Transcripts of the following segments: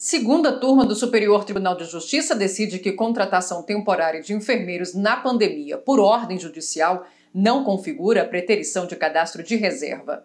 Segunda turma do Superior Tribunal de Justiça decide que contratação temporária de enfermeiros na pandemia por ordem judicial não configura a preterição de cadastro de reserva.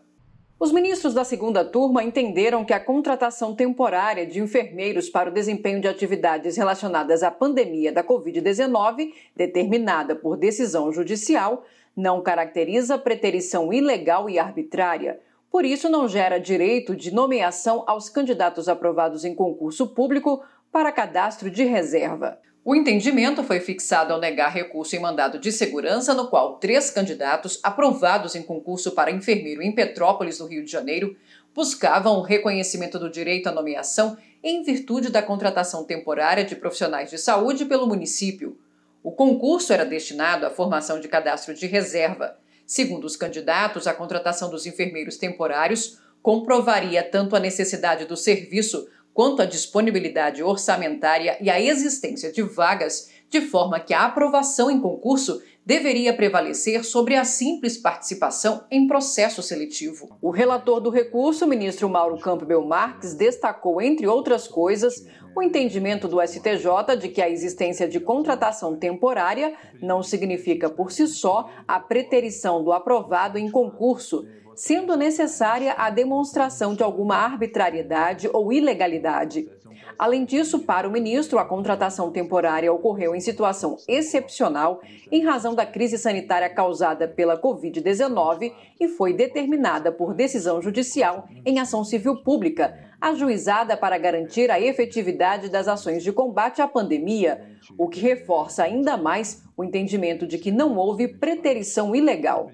Os ministros da segunda turma entenderam que a contratação temporária de enfermeiros para o desempenho de atividades relacionadas à pandemia da Covid-19, determinada por decisão judicial, não caracteriza preterição ilegal e arbitrária por isso, não gera direito de nomeação aos candidatos aprovados em concurso público para cadastro de reserva. O entendimento foi fixado ao negar recurso em mandado de segurança, no qual três candidatos aprovados em concurso para enfermeiro em Petrópolis, no Rio de Janeiro, buscavam o reconhecimento do direito à nomeação em virtude da contratação temporária de profissionais de saúde pelo município. O concurso era destinado à formação de cadastro de reserva. Segundo os candidatos, a contratação dos enfermeiros temporários comprovaria tanto a necessidade do serviço quanto a disponibilidade orçamentária e a existência de vagas de forma que a aprovação em concurso deveria prevalecer sobre a simples participação em processo seletivo. O relator do recurso, ministro Mauro Campbell Marques, destacou, entre outras coisas, o entendimento do STJ de que a existência de contratação temporária não significa por si só a preterição do aprovado em concurso, sendo necessária a demonstração de alguma arbitrariedade ou ilegalidade. Além disso, para o ministro, a contratação temporária ocorreu em situação excepcional em razão da crise sanitária causada pela Covid-19 e foi determinada por decisão judicial em ação civil pública, ajuizada para garantir a efetividade das ações de combate à pandemia, o que reforça ainda mais o entendimento de que não houve preterição ilegal.